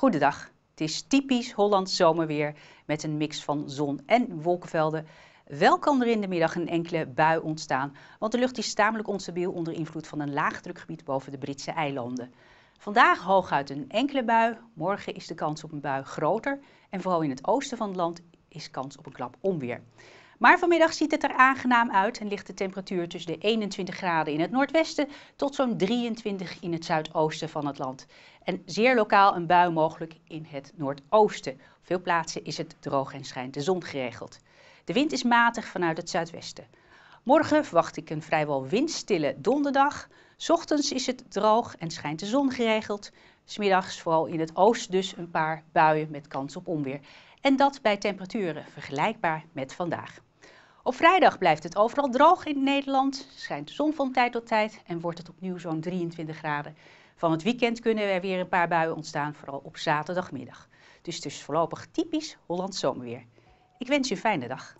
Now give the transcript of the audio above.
Goedendag. Het is typisch Hollands zomerweer met een mix van zon en wolkenvelden. Wel kan er in de middag een enkele bui ontstaan, want de lucht is tamelijk onstabiel onder invloed van een laagdrukgebied boven de Britse eilanden. Vandaag hooguit een enkele bui, morgen is de kans op een bui groter en vooral in het oosten van het land is kans op een klap onweer. Maar vanmiddag ziet het er aangenaam uit en ligt de temperatuur tussen de 21 graden in het noordwesten tot zo'n 23 in het zuidoosten van het land. En zeer lokaal een bui mogelijk in het noordoosten. Op veel plaatsen is het droog en schijnt de zon geregeld. De wind is matig vanuit het zuidwesten. Morgen verwacht ik een vrijwel windstille donderdag. Ochtends is het droog en schijnt de zon geregeld. Smiddags vooral in het oosten dus een paar buien met kans op onweer. En dat bij temperaturen vergelijkbaar met vandaag. Op vrijdag blijft het overal droog in Nederland, schijnt de zon van tijd tot tijd en wordt het opnieuw zo'n 23 graden. Van het weekend kunnen er weer een paar buien ontstaan, vooral op zaterdagmiddag. Dus het is voorlopig typisch Hollands zomerweer. Ik wens je een fijne dag.